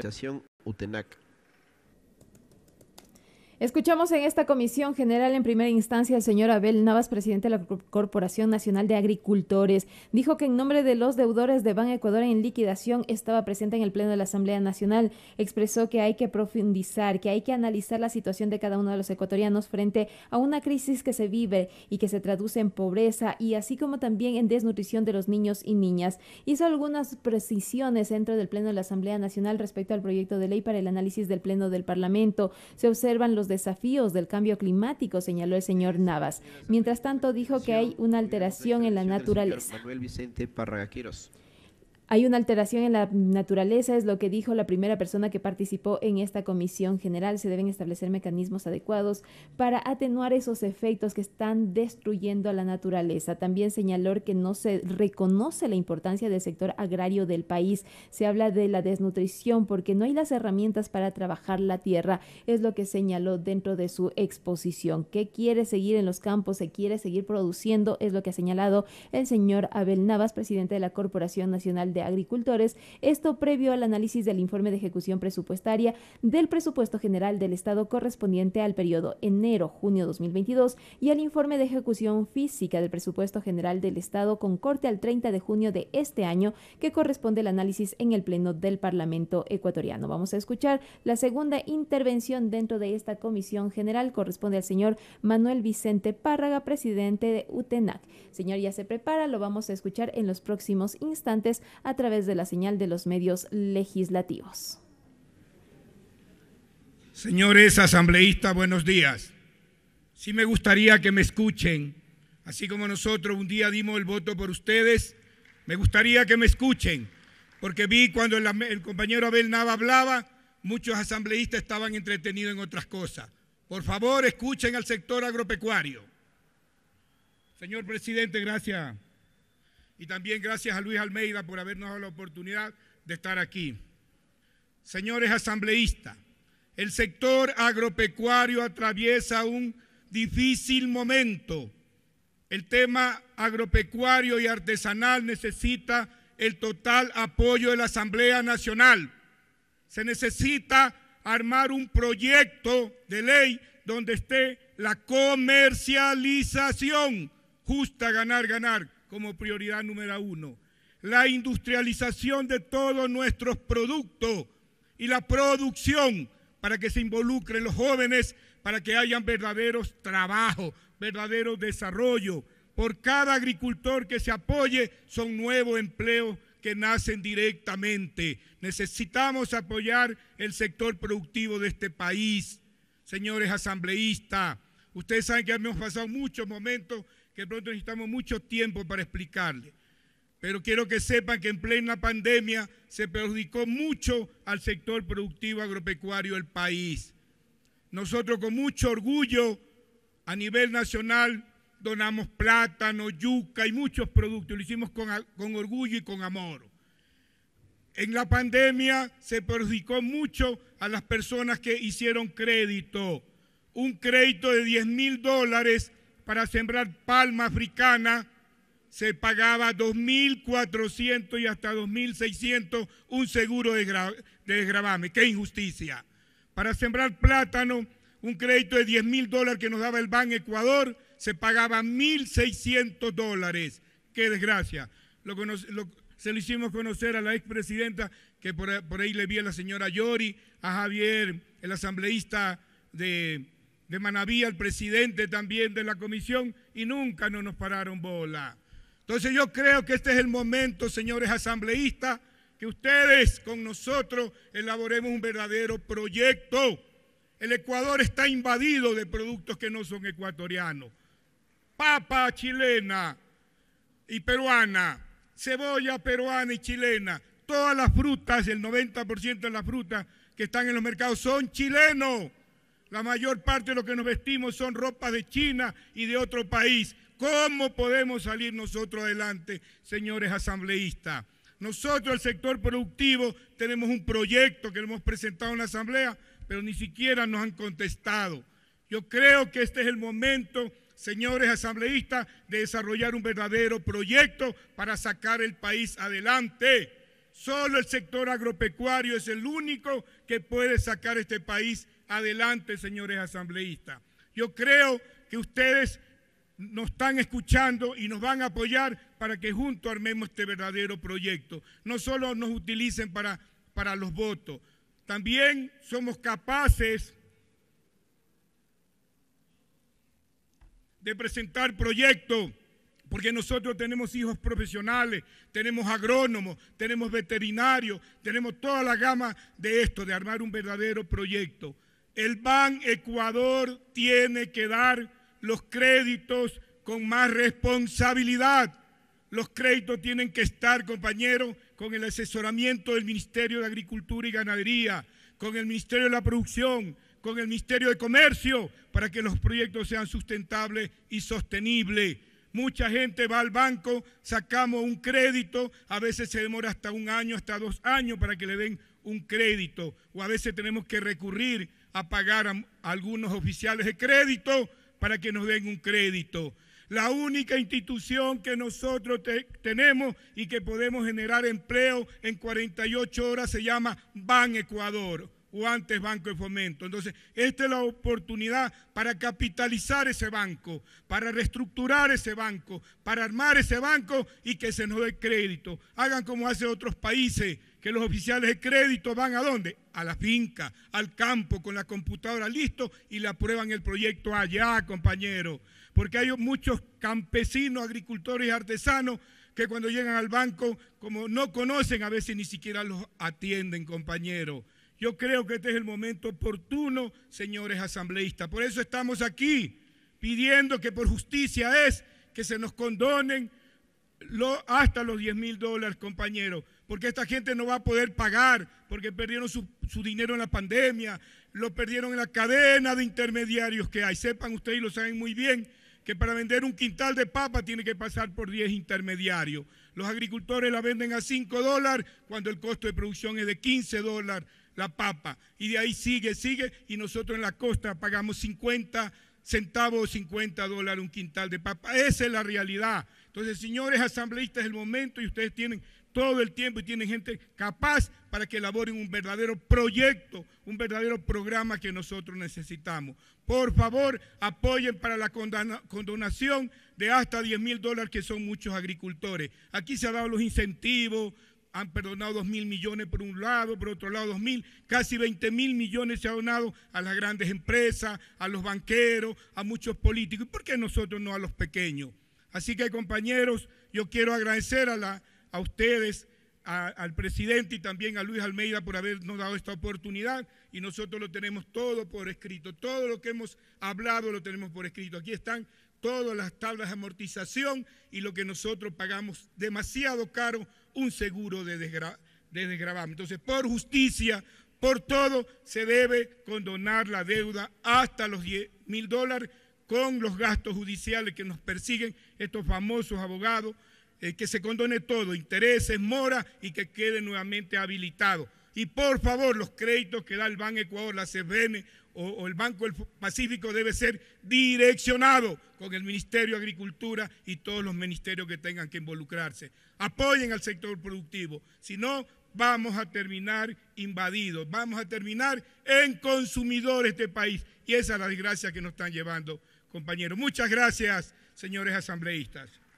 Organización Utenac. Escuchamos en esta comisión general en primera instancia al señor Abel Navas, presidente de la Corporación Nacional de Agricultores. Dijo que en nombre de los deudores de Ban Ecuador en liquidación estaba presente en el Pleno de la Asamblea Nacional. Expresó que hay que profundizar, que hay que analizar la situación de cada uno de los ecuatorianos frente a una crisis que se vive y que se traduce en pobreza y así como también en desnutrición de los niños y niñas. Hizo algunas precisiones dentro del Pleno de la Asamblea Nacional respecto al proyecto de ley para el análisis del Pleno del Parlamento. Se observan los desafíos del cambio climático, señaló el señor Navas. Mientras tanto, dijo que hay una alteración en la naturaleza. Hay una alteración en la naturaleza, es lo que dijo la primera persona que participó en esta comisión general. Se deben establecer mecanismos adecuados para atenuar esos efectos que están destruyendo a la naturaleza. También señaló que no se reconoce la importancia del sector agrario del país. Se habla de la desnutrición porque no hay las herramientas para trabajar la tierra, es lo que señaló dentro de su exposición. ¿Qué quiere seguir en los campos? ¿Se quiere seguir produciendo? Es lo que ha señalado el señor Abel Navas, presidente de la Corporación Nacional de Agricultores, esto previo al análisis del informe de ejecución presupuestaria del presupuesto general del Estado correspondiente al periodo enero-junio 2022 y al informe de ejecución física del presupuesto general del Estado con corte al 30 de junio de este año, que corresponde al análisis en el Pleno del Parlamento ecuatoriano. Vamos a escuchar la segunda intervención dentro de esta comisión general, corresponde al señor Manuel Vicente Párraga, presidente de UTENAC. Señor, ya se prepara, lo vamos a escuchar en los próximos instantes a través de la señal de los medios legislativos. Señores asambleístas, buenos días. Sí me gustaría que me escuchen, así como nosotros un día dimos el voto por ustedes, me gustaría que me escuchen, porque vi cuando el, compañero Abel Nava hablaba, muchos asambleístas estaban entretenidos en otras cosas. Por favor, escuchen al sector agropecuario. Señor presidente, gracias. Y también gracias a Luis Almeida por habernos dado la oportunidad de estar aquí. Señores asambleístas, el sector agropecuario atraviesa un difícil momento. El tema agropecuario y artesanal necesita el total apoyo de la Asamblea Nacional. Se necesita armar un proyecto de ley donde esté la comercialización justa, ganar, ganar, como prioridad número uno. La industrialización de todos nuestros productos y la producción para que se involucren los jóvenes, para que hayan verdaderos trabajos, verdadero desarrollo. Por cada agricultor que se apoye son nuevos empleos que nacen directamente. Necesitamos apoyar el sector productivo de este país. Señores asambleístas, ustedes saben que hemos pasado muchos momentos que pronto necesitamos mucho tiempo para explicarle. Pero quiero que sepan que en plena pandemia se perjudicó mucho al sector productivo agropecuario del país. Nosotros con mucho orgullo a nivel nacional donamos plátano, yuca y muchos productos. Lo hicimos con, con orgullo y con amor. En la pandemia se perjudicó mucho a las personas que hicieron crédito. Un crédito de 10 mil dólares para sembrar palma africana se pagaba 2.400 y hasta 2.600 un seguro de, desgravame. ¡Qué injusticia! Para sembrar plátano, un crédito de 10.000 dólares que nos daba el Ban Ecuador se pagaba 1.600 dólares. ¡Qué desgracia! Lo, se lo hicimos conocer a la expresidenta, que por ahí le vi a la señora Yori, a Javier, el asambleísta de de Manaví al presidente también de la comisión y nunca no nos pararon bola. Entonces yo creo que este es el momento, señores asambleístas, que ustedes con nosotros elaboremos un verdadero proyecto. El Ecuador está invadido de productos que no son ecuatorianos. Papa chilena y peruana, cebolla peruana y chilena, todas las frutas, el 90% de las frutas que están en los mercados son chilenos. La mayor parte de lo que nos vestimos son ropas de China y de otro país. ¿Cómo podemos salir nosotros adelante, señores asambleístas? Nosotros, el sector productivo, tenemos un proyecto que hemos presentado en la asamblea, pero ni siquiera nos han contestado. Yo creo que este es el momento, señores asambleístas, de desarrollar un verdadero proyecto para sacar el país adelante. Solo el sector agropecuario es el único que puede sacar este país adelante, señores asambleístas. Yo creo que ustedes nos están escuchando y nos van a apoyar para que juntos armemos este verdadero proyecto. No solo nos utilicen para, para los votos, también somos capaces de presentar proyectos, porque nosotros tenemos hijos profesionales, tenemos agrónomos, tenemos veterinarios, tenemos toda la gama de esto, de armar un verdadero proyecto el Ban Ecuador tiene que dar los créditos con más responsabilidad. Los créditos tienen que estar, compañeros, con el asesoramiento del Ministerio de Agricultura y Ganadería, con el Ministerio de la Producción, con el Ministerio de Comercio, para que los proyectos sean sustentables y sostenibles. Mucha gente va al banco, sacamos un crédito, a veces se demora hasta un año, hasta dos años para que le den un crédito, o a veces tenemos que recurrir a pagar a algunos oficiales de crédito para que nos den un crédito. La única institución que nosotros tenemos y que podemos generar empleo en 48 horas se llama Ban Ecuador o antes Banco de Fomento. Entonces, esta es la oportunidad para capitalizar ese banco, para reestructurar ese banco, para armar ese banco y que se nos dé crédito. Hagan como hacen otros países, que los oficiales de crédito van a dónde? A la finca, al campo, con la computadora listo y le aprueban el proyecto allá, compañero. Porque hay muchos campesinos, agricultores y artesanos que cuando llegan al banco, como no conocen, a veces ni siquiera los atienden, compañero. Yo creo que este es el momento oportuno, señores asambleístas. Por eso estamos aquí pidiendo que por justicia es que se nos condonen hasta los 10 mil dólares, compañeros, porque esta gente no va a poder pagar, porque perdieron su, su, dinero en la pandemia, lo perdieron en la cadena de intermediarios que hay. Sepan ustedes y lo saben muy bien que para vender un quintal de papa tiene que pasar por 10 intermediarios. Los agricultores la venden a 5 dólares cuando el costo de producción es de 15 dólares la papa. Y de ahí sigue, sigue, y nosotros en la costa pagamos 50 centavos 50 dólares un quintal de papa. Esa es la realidad. Entonces, señores asambleístas, es el momento y ustedes tienen todo el tiempo y tienen gente capaz para que elaboren un verdadero proyecto, un verdadero programa que nosotros necesitamos. Por favor, apoyen para la condonación de hasta 10 mil dólares, que son muchos agricultores. Aquí se han dado los incentivos, han perdonado dos mil millones por un lado, por otro lado dos mil, casi 20 mil millones se han donado a las grandes empresas, a los banqueros, a muchos políticos. ¿Y por qué nosotros no a los pequeños? Así que compañeros, yo quiero agradecer a, la, a ustedes, al presidente y también a Luis Almeida por habernos dado esta oportunidad y nosotros lo tenemos todo por escrito, todo lo que hemos hablado lo tenemos por escrito. Aquí están todas las tablas de amortización y lo que nosotros pagamos demasiado caro un seguro de, desgra Entonces, por justicia, por todo, se debe condonar la deuda hasta los 10 mil dólares con los gastos judiciales que nos persiguen estos famosos abogados, eh, que se condone todo, intereses, mora y que quede nuevamente habilitado y por favor, los créditos que da el Banco Ecuador, la CBN o, el Banco del Pacífico deben ser direccionados con el Ministerio de Agricultura y todos los ministerios que tengan que involucrarse. Apoyen al sector productivo, si no vamos a terminar invadidos, vamos a terminar en consumidores de país y esa es la desgracia que nos están llevando, compañeros. Muchas gracias, señores asambleístas.